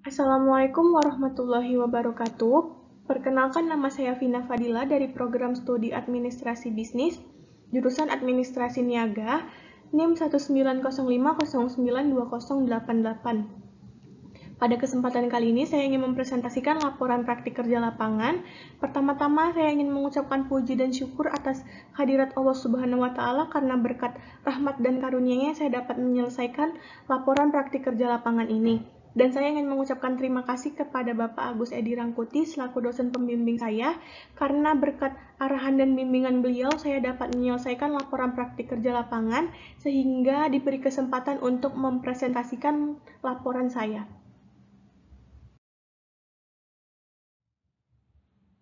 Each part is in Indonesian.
Assalamualaikum warahmatullahi wabarakatuh. Perkenalkan nama saya Vina Fadila dari program studi Administrasi Bisnis, jurusan Administrasi Niaga, NIM 19005092088. Pada kesempatan kali ini saya ingin mempresentasikan laporan praktik kerja lapangan. Pertama-tama saya ingin mengucapkan puji dan syukur atas hadirat Allah Subhanahu wa taala karena berkat rahmat dan karunia-Nya saya dapat menyelesaikan laporan praktik kerja lapangan ini. Dan saya ingin mengucapkan terima kasih kepada Bapak Agus Edi Rangkuti selaku dosen pembimbing saya karena berkat arahan dan bimbingan beliau saya dapat menyelesaikan laporan praktik kerja lapangan sehingga diberi kesempatan untuk mempresentasikan laporan saya.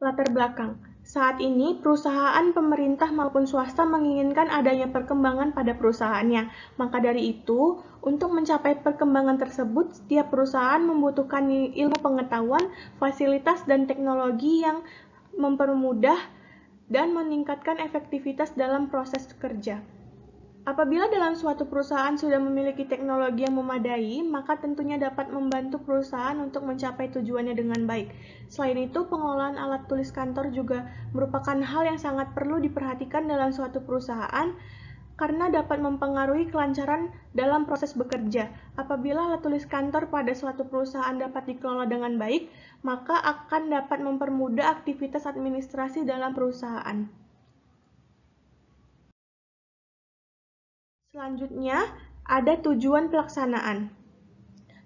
Latar belakang saat ini, perusahaan pemerintah maupun swasta menginginkan adanya perkembangan pada perusahaannya. Maka dari itu, untuk mencapai perkembangan tersebut, setiap perusahaan membutuhkan ilmu pengetahuan, fasilitas, dan teknologi yang mempermudah dan meningkatkan efektivitas dalam proses kerja. Apabila dalam suatu perusahaan sudah memiliki teknologi yang memadai, maka tentunya dapat membantu perusahaan untuk mencapai tujuannya dengan baik. Selain itu, pengelolaan alat tulis kantor juga merupakan hal yang sangat perlu diperhatikan dalam suatu perusahaan karena dapat mempengaruhi kelancaran dalam proses bekerja. Apabila alat tulis kantor pada suatu perusahaan dapat dikelola dengan baik, maka akan dapat mempermudah aktivitas administrasi dalam perusahaan. Selanjutnya, ada tujuan pelaksanaan.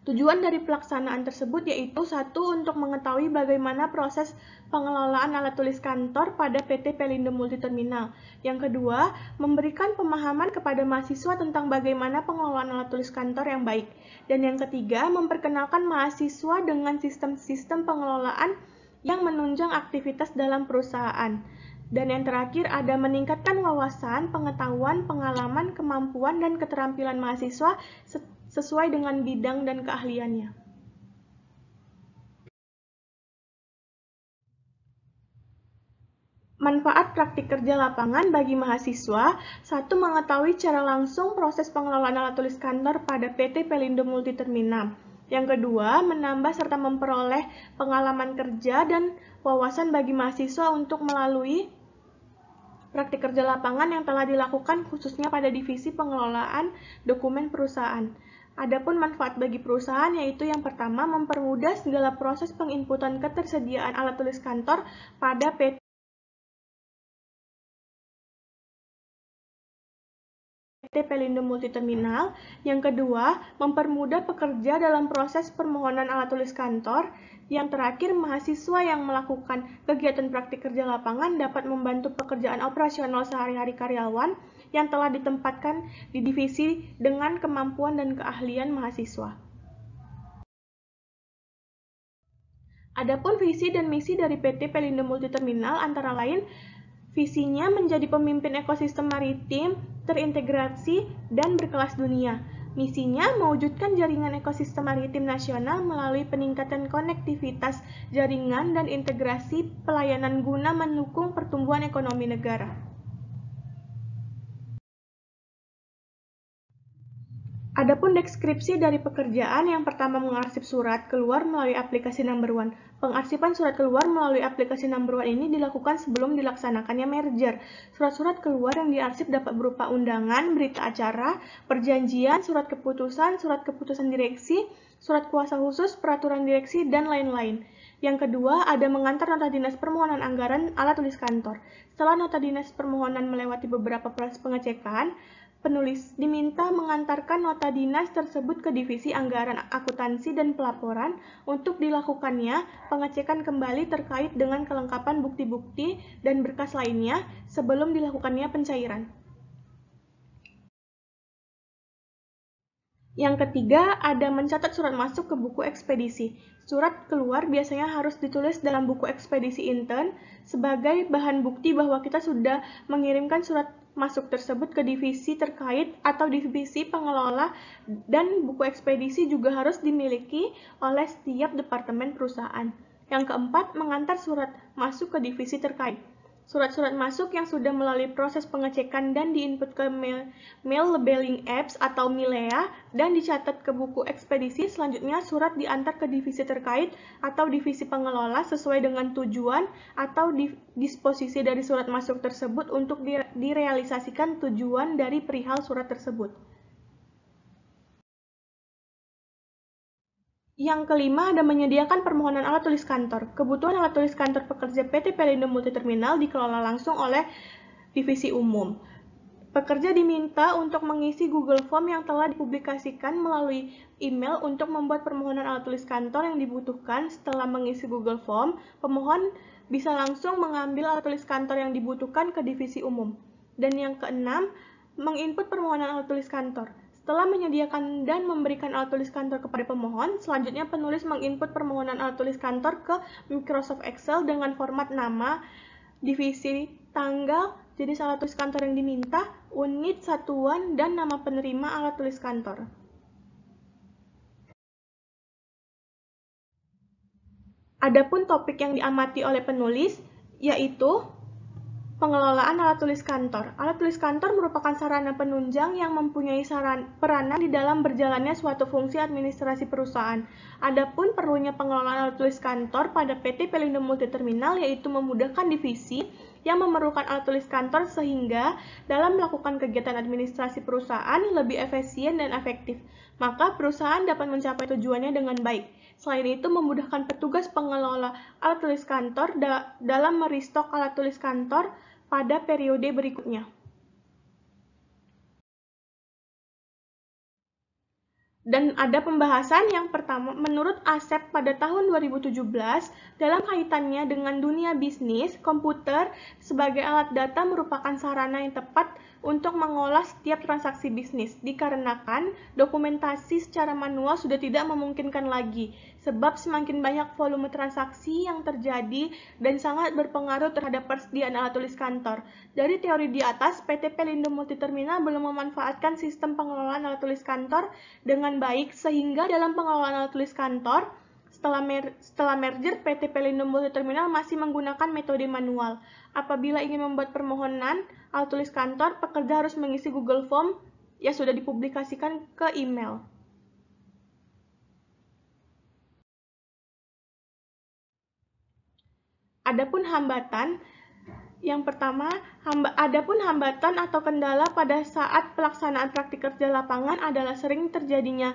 Tujuan dari pelaksanaan tersebut yaitu satu untuk mengetahui bagaimana proses pengelolaan alat tulis kantor pada PT Pelindo Multi Yang kedua, memberikan pemahaman kepada mahasiswa tentang bagaimana pengelolaan alat tulis kantor yang baik. Dan yang ketiga, memperkenalkan mahasiswa dengan sistem-sistem pengelolaan yang menunjang aktivitas dalam perusahaan. Dan yang terakhir ada meningkatkan wawasan, pengetahuan, pengalaman, kemampuan, dan keterampilan mahasiswa sesuai dengan bidang dan keahliannya. Manfaat praktik kerja lapangan bagi mahasiswa, satu mengetahui cara langsung proses pengelolaan alat tulis kantor pada PT Pelindo Multiterminam. Yang kedua, menambah serta memperoleh pengalaman kerja dan wawasan bagi mahasiswa untuk melalui praktik kerja lapangan yang telah dilakukan khususnya pada divisi pengelolaan dokumen perusahaan. Adapun manfaat bagi perusahaan yaitu yang pertama mempermudah segala proses penginputan ketersediaan alat tulis kantor pada PT PT Pelindo Multiterminal. Yang kedua, mempermudah pekerja dalam proses permohonan alat tulis kantor. Yang terakhir, mahasiswa yang melakukan kegiatan praktik kerja lapangan dapat membantu pekerjaan operasional sehari-hari karyawan yang telah ditempatkan di divisi dengan kemampuan dan keahlian mahasiswa. Adapun visi dan misi dari PT Pelindo Multiterminal antara lain Visinya menjadi pemimpin ekosistem maritim, terintegrasi, dan berkelas dunia. Misinya mewujudkan jaringan ekosistem maritim nasional melalui peningkatan konektivitas jaringan dan integrasi pelayanan guna mendukung pertumbuhan ekonomi negara. Adapun deskripsi dari pekerjaan yang pertama mengarsip surat keluar melalui aplikasi number one. Pengarsipan surat keluar melalui aplikasi number one ini dilakukan sebelum dilaksanakannya merger. Surat-surat keluar yang diarsip dapat berupa undangan, berita acara, perjanjian, surat keputusan, surat keputusan direksi, surat kuasa khusus, peraturan direksi, dan lain-lain. Yang kedua, ada mengantar nota dinas permohonan anggaran alat tulis kantor. Setelah nota dinas permohonan melewati beberapa proses pengecekan, penulis diminta mengantarkan nota dinas tersebut ke divisi anggaran akuntansi dan pelaporan untuk dilakukannya pengecekan kembali terkait dengan kelengkapan bukti-bukti dan berkas lainnya sebelum dilakukannya pencairan. Yang ketiga, ada mencatat surat masuk ke buku ekspedisi. Surat keluar biasanya harus ditulis dalam buku ekspedisi intern sebagai bahan bukti bahwa kita sudah mengirimkan surat masuk tersebut ke divisi terkait atau divisi pengelola dan buku ekspedisi juga harus dimiliki oleh setiap departemen perusahaan. Yang keempat, mengantar surat masuk ke divisi terkait surat-surat masuk yang sudah melalui proses pengecekan dan diinput ke mail, mail labeling apps atau MILEA dan dicatat ke buku ekspedisi, selanjutnya surat diantar ke divisi terkait atau divisi pengelola sesuai dengan tujuan atau disposisi dari surat masuk tersebut untuk direalisasikan tujuan dari perihal surat tersebut. Yang kelima ada menyediakan permohonan alat tulis kantor. Kebutuhan alat tulis kantor pekerja PT Pelindo Multiterminal dikelola langsung oleh divisi umum. Pekerja diminta untuk mengisi Google Form yang telah dipublikasikan melalui email untuk membuat permohonan alat tulis kantor yang dibutuhkan. Setelah mengisi Google Form, pemohon bisa langsung mengambil alat tulis kantor yang dibutuhkan ke divisi umum. Dan yang keenam, menginput permohonan alat tulis kantor. Setelah menyediakan dan memberikan alat tulis kantor kepada pemohon, selanjutnya penulis menginput permohonan alat tulis kantor ke Microsoft Excel dengan format nama, divisi, tanggal, jenis alat tulis kantor yang diminta, unit, satuan, dan nama penerima alat tulis kantor. Adapun topik yang diamati oleh penulis yaitu pengelolaan alat tulis kantor. Alat tulis kantor merupakan sarana penunjang yang mempunyai saran, peranan di dalam berjalannya suatu fungsi administrasi perusahaan. Adapun perlunya pengelolaan alat tulis kantor pada PT Pelindo Multiterminal yaitu memudahkan divisi yang memerlukan alat tulis kantor sehingga dalam melakukan kegiatan administrasi perusahaan lebih efisien dan efektif. Maka perusahaan dapat mencapai tujuannya dengan baik. Selain itu, memudahkan petugas pengelola alat tulis kantor da dalam meristok alat tulis kantor pada periode berikutnya. Dan ada pembahasan yang pertama menurut ASEP pada tahun 2017 dalam kaitannya dengan dunia bisnis, komputer sebagai alat data merupakan sarana yang tepat untuk mengolah setiap transaksi bisnis dikarenakan dokumentasi secara manual sudah tidak memungkinkan lagi sebab semakin banyak volume transaksi yang terjadi dan sangat berpengaruh terhadap persediaan alat tulis kantor. Dari teori di atas, PT Pelindo Multiterminal belum memanfaatkan sistem pengelolaan alat tulis kantor dengan baik sehingga dalam pengelolaan alat tulis kantor setelah, mer setelah merger, PT Pelindo Multi Terminal masih menggunakan metode manual. Apabila ingin membuat permohonan, al tulis kantor, pekerja harus mengisi Google Form yang sudah dipublikasikan ke email. Adapun hambatan, yang pertama, hamba, adapun hambatan atau kendala pada saat pelaksanaan praktik kerja lapangan adalah sering terjadinya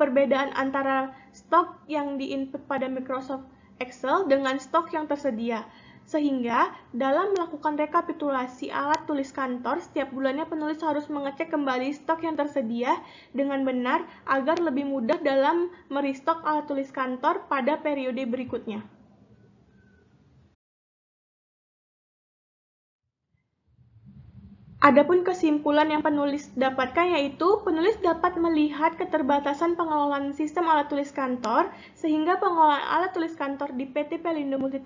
perbedaan antara stok yang diinput pada Microsoft Excel dengan stok yang tersedia. Sehingga, dalam melakukan rekapitulasi alat tulis kantor, setiap bulannya penulis harus mengecek kembali stok yang tersedia dengan benar agar lebih mudah dalam meristok alat tulis kantor pada periode berikutnya. Adapun kesimpulan yang penulis dapatkan yaitu penulis dapat melihat keterbatasan pengelolaan sistem alat tulis kantor sehingga pengelolaan alat tulis kantor di PT Pelindo Multi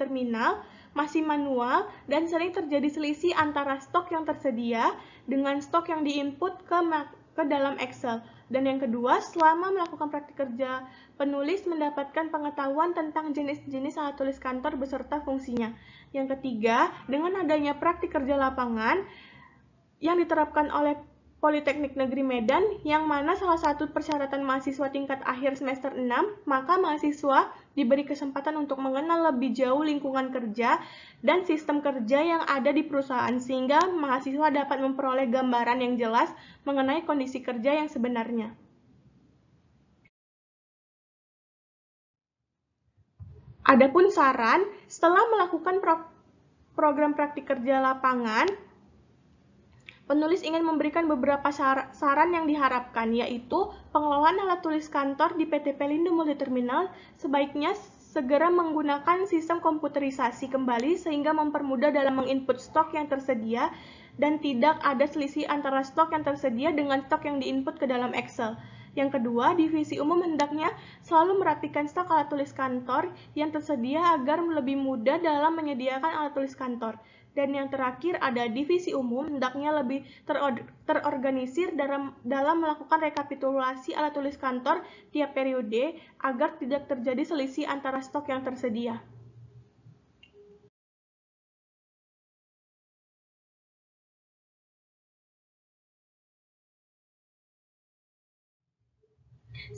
masih manual dan sering terjadi selisih antara stok yang tersedia dengan stok yang diinput ke ke dalam Excel. Dan yang kedua, selama melakukan praktik kerja, penulis mendapatkan pengetahuan tentang jenis-jenis alat tulis kantor beserta fungsinya. Yang ketiga, dengan adanya praktik kerja lapangan, yang diterapkan oleh Politeknik Negeri Medan, yang mana salah satu persyaratan mahasiswa tingkat akhir semester 6, maka mahasiswa diberi kesempatan untuk mengenal lebih jauh lingkungan kerja dan sistem kerja yang ada di perusahaan, sehingga mahasiswa dapat memperoleh gambaran yang jelas mengenai kondisi kerja yang sebenarnya. Adapun saran, setelah melakukan pro program praktik kerja lapangan, Penulis ingin memberikan beberapa saran yang diharapkan, yaitu pengelolaan alat tulis kantor di PT Pelindo Multiterminal sebaiknya segera menggunakan sistem komputerisasi kembali sehingga mempermudah dalam menginput stok yang tersedia dan tidak ada selisih antara stok yang tersedia dengan stok yang diinput ke dalam Excel. Yang kedua, divisi umum hendaknya selalu merapikan stok alat tulis kantor yang tersedia agar lebih mudah dalam menyediakan alat tulis kantor. Dan yang terakhir ada divisi umum hendaknya lebih ter terorganisir dalam dalam melakukan rekapitulasi alat tulis kantor tiap periode agar tidak terjadi selisih antara stok yang tersedia.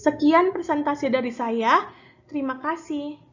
Sekian presentasi dari saya. Terima kasih.